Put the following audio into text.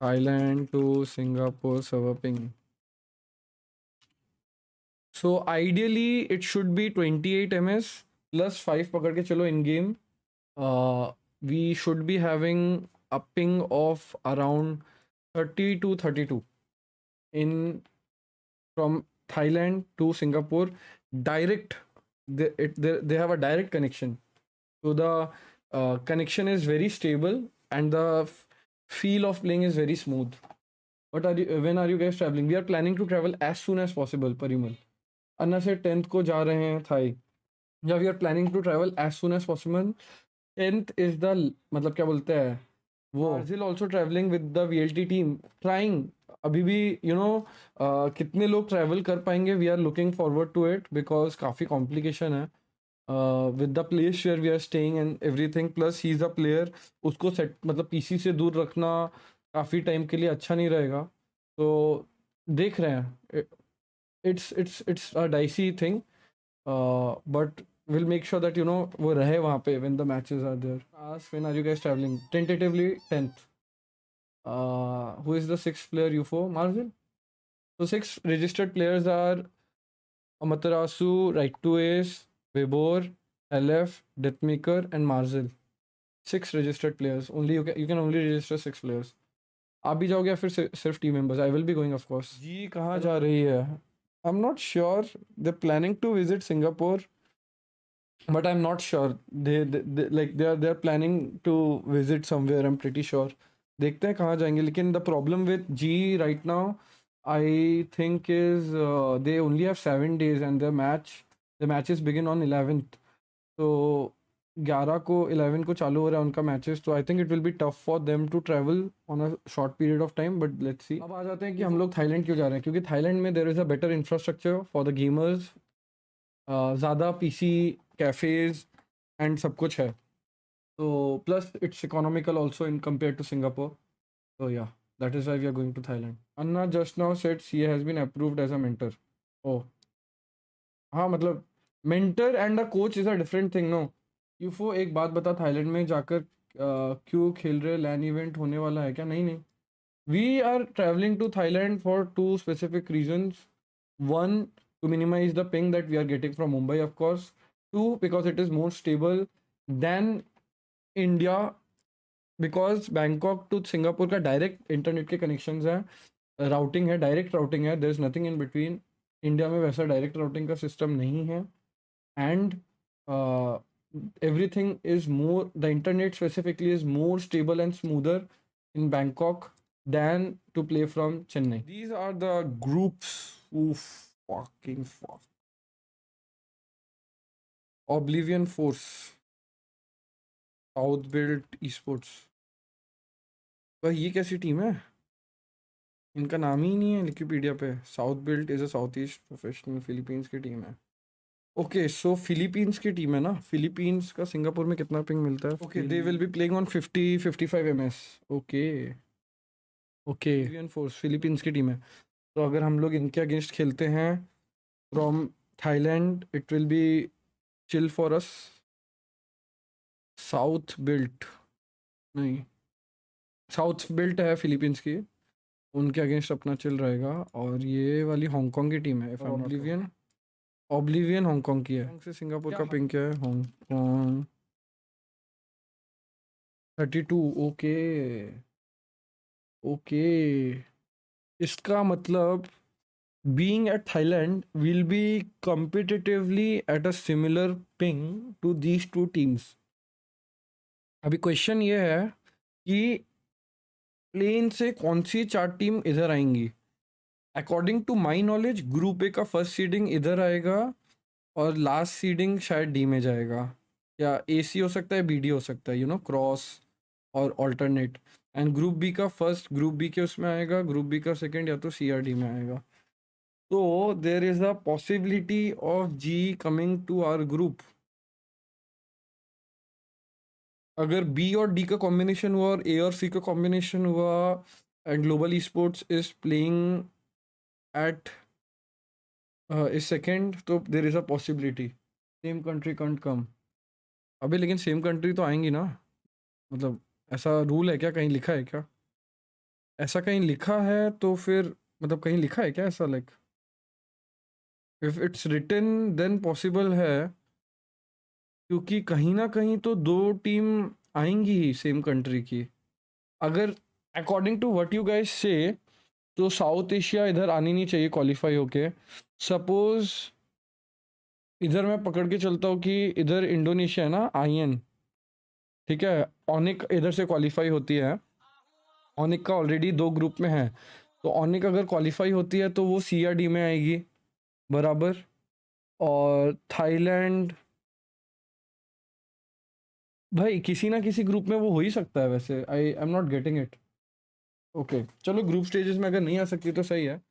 Thailand to Singapore server ping. So ideally it should be 28 ms plus 5 pakad ke chalo in game. Uh, we should be having a ping of around 30 to 32 in from Thailand to Singapore direct they, it, they, they have a direct connection so the uh, connection is very stable and the feel of playing is very smooth. What are you? When are you guys traveling? We are planning to travel as soon as possible. Parimal अन्ना से tenth को जा रहे हैं Thai या we are planning to travel as soon as possible tenth is the मतलब क्या बोलते हैं वो Brazil also travelling with the we team trying अभी भी you you know know, uh, कितने लोग ट्रैवल कर पाएंगे we are looking forward to it because काफ़ी कॉम्प्लिकेशन है uh, with the place where we are staying and everything plus he is a player उसको set मतलब पीसी से दूर रखना काफ़ी टाइम के लिए अच्छा नहीं रहेगा तो देख रहे हैं it's it's it's a dicey thing but will make sure that you know वो रहे वहाँ पे when the matches are there as when are you guys travelling tentatively 10th who is the sixth player Ufo margin तो six registered players are Amaterasu right to S Vibor, LF, Deathmaker, and Marzel. Six registered players. Only you can, you can only register six players. आप भी जाओगे या फिर सिर्फ team members I will be going of course G कहाँ जा रही है I am not sure they planning to visit Singapore but i'm not sure they, like they are they're planning to visit somewhere i'm pretty sure देखते हैं कहाँ जाएंगे लेकिन the problem with G right now I think is they only have seven days and the match the matches begin on 11th so 11 ko 11 ko chalu ho raha unka matches so i think it will be tough for them to travel on a short period of time but let's see ab aa jate hain ki hum log thailand kyu ja rahe hain kyunki thailand mein there is a better infrastructure for the gamers uh zyada pc cafes and sab kuch hai so plus it's economical also in compared to singapore so yeah that is why we are going to thailand anna just now said she has been approved as a mentor oh हाँ मतलब mentor and a coach is a different thing no Ufo एक बात बता Thailand में जाकर क्यों खेल रहे लैन इवेंट होने वाला है क्या नहीं नहीं we are travelling to Thailand for two specific reasons one to minimise the ping that we are getting from Mumbai of course two because it is more stable then India because Bangkok to Singapore का direct internet के connection है routing है direct routing है there is nothing in between India में वैसा direct routing का system नहीं है and everything is more the internet specifically is more stable and smoother in Bangkok than to play from Chennai these are the groups Oblivion Force South Built esports ये कैसी team है इनका नाम ही नहीं है विकीपीडिया पे South Built is a southeast professional Philippines की team है ओके सो फिलीपींस की टीम है ना फिलीपींस का सिंगापुर में कितना पिंग मिलता है okay they will be playing on fifty fifty five M S okay okay Force Philippines की टीम है तो अगर हम लोग इनके अगेंस्ट खेलते हैं from Thailand it will be chill for us South Built नहीं साउथ बिल्ट है फिलीपींस की उनके अगेंस्ट अपना चिल रहेगा और ये वाली हांगकॉन्ग की टीम है ऑब्लिवियन ऑब्लिवियन हांगकॉन्ग की है से सिंगापुर का पिंक है Hong Kong thirty two okay okay इसका मतलब being at Thailand will be competitively at a similar ping to these two teams अभी क्वेश्चन ये है कि प्लेन से कौन सी चार टीम इधर आएंगी according to my knowledge group A का फर्स्ट सीडिंग इधर आएगा और लास्ट सीडिंग शायद डी में जाएगा या ए सी हो सकता है बी डी हो सकता है यू नो क्रॉस और ऑल्टरनेट एंड ग्रुप बी का फर्स्ट ग्रुप बी के उसमें आएगा ग्रुप बी का सेकेंड या तो सी आर डी में आएगा तो there is a possibility of G coming to our group अगर बी और डी का कॉम्बिनेशन हुआ और ए और सी का कॉम्बिनेशन हुआ and Global Sports is playing at is second तो there is a possibility same country count come अभी लेकिन सेम कंट्री तो आएंगी ना मतलब ऐसा रूल है क्या कहीं लिखा है क्या ऐसा कहीं लिखा है तो फिर मतलब कहीं लिखा है क्या ऐसा like if it's return then possible है क्योंकि कहीं ना कहीं तो दो टीम आएंगी ही सेम कंट्री की अगर according to what you guys say तो साउथ एशिया इधर आनी नहीं चाहिए क्वालिफाई होके सपोज इधर मैं पकड़ के चलता हूँ कि इधर इंडोनेशिया है ना आई ठीक है ऑनिक इधर से क्वालिफाई होती है ऑनिक का ऑलरेडी दो ग्रुप में है तो ऑनिक अगर क्वालिफाई होती है तो वो सी में आएगी बराबर और थाईलैंड भाई किसी ना किसी ग्रुप में वो हो ही सकता है वैसे I I am not getting it okay चलो ग्रुप स्टेजेस में अगर नहीं आ सकती तो सही है